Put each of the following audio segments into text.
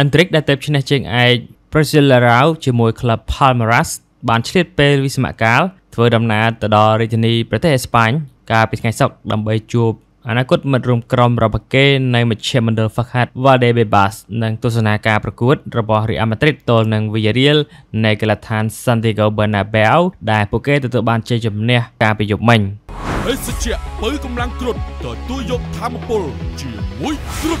អិនត្រិកដែលទៅឈ្នះជើងឯក Brasileirao ជាមួយក្លឹប Palmeiras បានឆ្លៀតពេលវិស្មកាលធ្វើដំណើរទៅដល់រាជធានីប្រទេសអេស្ប៉ាញកាលពីថ្ងៃសុក្រដើម្បីជួបអនាគតមិត្តរួមក្រុមរបស់គេនៅមជ្ឈមណ្ឌល Fakhat Valdebebas និងទស្សនាការប្រកួតរបស់ Real Madrid ទល់នឹង Villarreal នៅកីឡដ្ឋាន Santiago Bernabeu ដែលពួកគេទទួលបានជ័យជំនះកាលពីយប់មិញ។ SCJ បើកម្លាំងគ្រុតទទួលយកធម្មពលជាមួយគ្រុត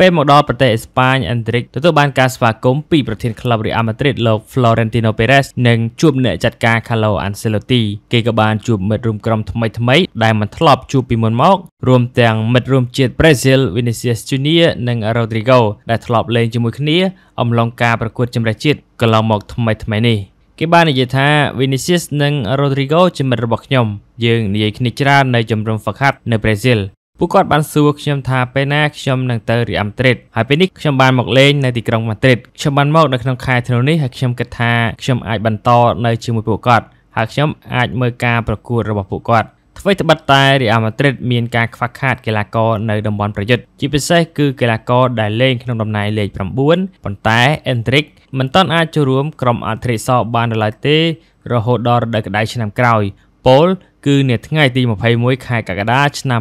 ពេលមកដល់ប្រទេសអេស្ប៉ាញអេនដ្រិកទទួលបានការស្វាគមន៍ពីប្រធានក្លឹប Real Madrid លោក Florentino Perez និងជួបអ្នកចាត់ការ Carlo Ancelotti គេក៏បានជួបមិត្តរួមក្រុមថ្មីថ្មី ដែលមិនធ្លាប់ជួបពីមុនមករួមទាំងមិត្តរួមជាតិ Brazil Vinicius Junior និង Rodrigo ដែលធ្លាប់លេងជាមួយគ្នាអំឡុងការប្រកួតជម្រើសជាតិកន្លងមកថ្មីថ្មីនេះគេបាននិយាយថា Vinicius និង Rodrigo ជាមិត្តរបស់ខ្ញុំ យើងនិយាយគ្នាច្រើននៅជំរំហ្វឹកហាត់នៅប្រេស៊ីលពួកគាត់បានសួរខ្ញុំថាពេលណាខ្ញុំនឹងទៅរៀមត្រីតហើយពេលនេះខ្ញុំបានមកលេងនៅទីក្រុងម៉ាឌ្រីតខ្ញុំបានមកនៅក្នុងខែធ្នូនេះហើយខ្ញុំគិតថាខ្ញុំអាចបន្តនៅជាមួយពួកគាត់ហើយខ្ញុំអាចមើលការប្រកួតរបស់ពួកគាត់អ្វីត្បិតតែរីអាម៉ាឌ្រីតមានការខ្វះខាតកីឡាករនៅតំបន់ប្រយុទ្ធជាពិសេសគឺកីឡាករដែលលេងក្នុងតំណែងលេខ9ប៉ុន្តែអេនទ្រិកមិនទាន់អាចចូលរួមក្រុមអត្រីសបាននៅឡើយទេ រហូតដល់រដូវក្តៅឆ្នាំក្រោយពលគឺនាថ្ងៃទី21ខែកក្កដាឆ្នាំ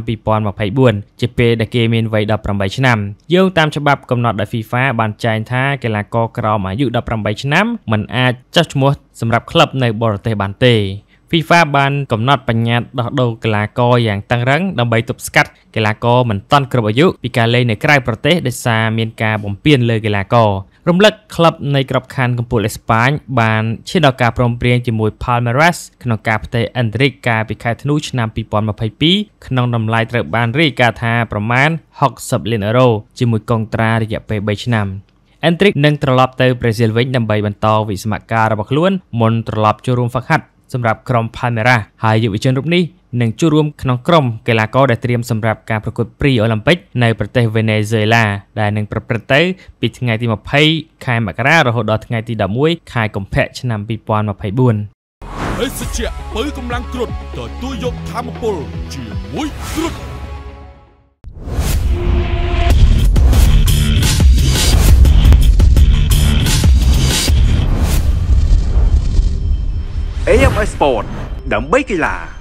2024ជាពេលដែលគេមានវ័យ18ឆ្នាំយោងតាមច្បាប់កំណត់ដោយ FIFA បានចែងថាកីឡាករក្រោមអាយុ18ឆ្នាំមិនអាចចុះឈ្មោះសម្រាប់ក្លឹបនៅបរទេសបានទេ FIFA បានកំណត់បញ្ញត្តិដោះដូរកីឡាករយ៉ាងតឹងរ៉ឹងដើម្បីទប់ស្កាត់កីឡាករមិនតាន់គ្រប់អាយុ ពីការលេងនៅក្រៅប្រទេសដោយសារមានការបំពានលើកីឡាកររំលឹកក្លឹបនៃក្របខ័ណ្ឌកំពូលអេស្ប៉ាញបានឈានដល់ការព្រមព្រៀងជាមួយ Palmeiras ក្នុងការផ្ទេរ Endrick កាលពីខែធ្នូឆ្នាំ2022ក្នុងតម្លៃត្រូវ បានរាយការណ៍ថាប្រមាណ60លានអឺរ៉ូជាមួយកុងត្រារយៈពេល3ឆ្នាំអេនទ្រិកនឹងត្រឡប់ទៅប្រេស៊ីលវិញដើម្បីបន្តវិសមការរបស់ខ្លួនមុនត្រឡប់ចូលរួមហ្វឹកហាត់សម្រាប់ក្រុម Palmera ហើយយុវជនរូបនេះនឹងចូលរួម ក្នុងក្រុមកីឡាករដែលត្រៀមសម្រាប់ការប្រកួតព្រីអូឡ িম্প ិកនៅប្រទេសវេណេស៊ុយឡាដែលនឹងប្រព្រឹត្តទៅពីថ្ងៃទី20ខែមករារហូតដល់ថ្ងៃទី11ខែកុម្ភៈឆ្នាំ2024ភេសជ្ជៈបើកម្លាំងគ្រុតទទួលយកធម្មពលជាមួយគ្រុត AFS Sport là.